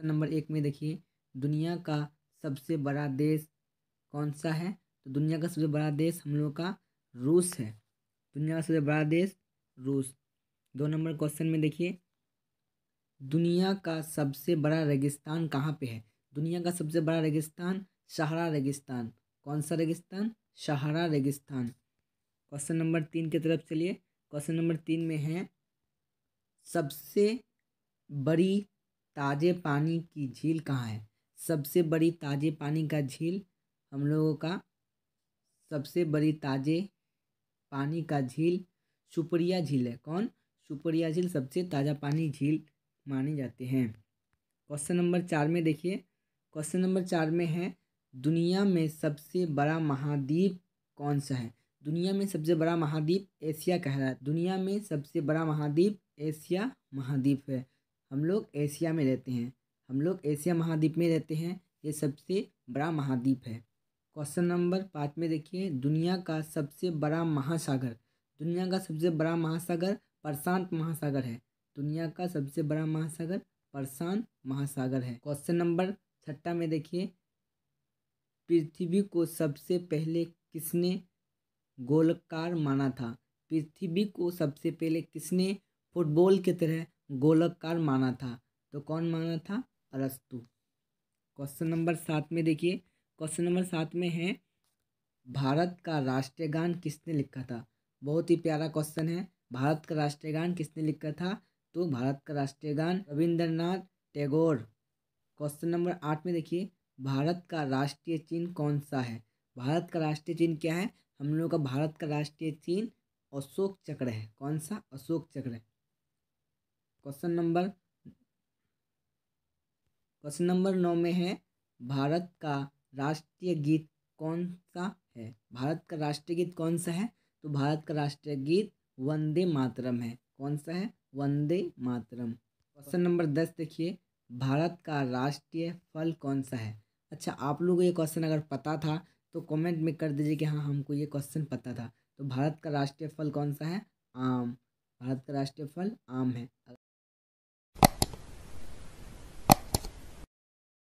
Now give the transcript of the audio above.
question number एक में देखिए दुनिया का सबसे बड़ा देश कौन सा है तो दुनिया का सबसे बड़ा देश हम लोग का रूस है दुनिया का सबसे बड़ा देश रूस दो नंबर क्वेश्चन में देखिए दुनिया का सबसे बड़ा रेगिस्तान कहाँ पे है दुनिया का सबसे बड़ा रेगिस्तान सहारा रेगिस्तान कौन सा रेगिस्तान सहारा रेगिस्तान क्वेश्चन नंबर तीन की तरफ चलिए क्वेश्चन नंबर तीन में है सबसे बड़ी ताज़े पानी की झील कहाँ है सबसे बड़ी ताज़े पानी का झील हम लोगों का सबसे बड़ी ताज़े पानी का झील सुपरिया झील है कौन सुपरिया झील सबसे ताज़ा पानी झील माने जाते हैं क्वेश्चन नंबर चार में देखिए क्वेश्चन नंबर चार में है दुनिया में सबसे बड़ा महाद्वीप कौन सा है दुनिया में सबसे बड़ा महाद्वीप एशिया कह रहा है दुनिया में सबसे बड़ा महाद्वीप एशिया महाद्वीप है हम लोग एशिया में रहते हैं हम लोग एशिया महाद्वीप में रहते हैं ये सबसे बड़ा महाद्वीप है क्वेश्चन नंबर पाँच में देखिए दुनिया का सबसे बड़ा महासागर दुनिया का सबसे बड़ा महासागर प्रशांत महासागर है दुनिया का सबसे बड़ा महासागर प्रशांत महासागर है क्वेश्चन नंबर छठा में देखिए पृथ्वी को सबसे पहले किसने गोलकार माना था पृथ्वी को सबसे पहले किसने फुटबॉल की तरह गोलककार माना था तो कौन माना था अरस्तु क्वेश्चन नंबर सात में देखिए क्वेश्चन नंबर सात में है भारत का राष्ट्रीय गान किसने लिखा था बहुत ही प्यारा क्वेश्चन है भारत का राष्ट्रीय गान किसने लिखा था तो भारत का राष्ट्रीय गान रविंद्रनाथ टैगोर क्वेश्चन नंबर आठ में देखिए भारत का राष्ट्रीय चिन्ह कौन सा है भारत का राष्ट्रीय चिन्ह क्या है हम लोगों का भारत का राष्ट्रीय चिन्ह अशोक चक्र है कौन सा अशोक चक्र है क्वेश्चन नंबर क्वेश्चन नंबर नौ में है भारत का राष्ट्रीय गीत कौन सा है भारत का राष्ट्रीय गीत कौन सा है तो भारत का राष्ट्रीय गीत वंदे मातरम है कौन सा है वंदे मातरम क्वेश्चन नंबर दस देखिए भारत का राष्ट्रीय फल कौन सा है अच्छा आप लोगों को ये क्वेश्चन अगर पता था तो कमेंट में कर दीजिए कि हाँ हमको ये क्वेश्चन पता था तो भारत का राष्ट्रीय फल कौन सा है आम भारत का राष्ट्रीय फल आम है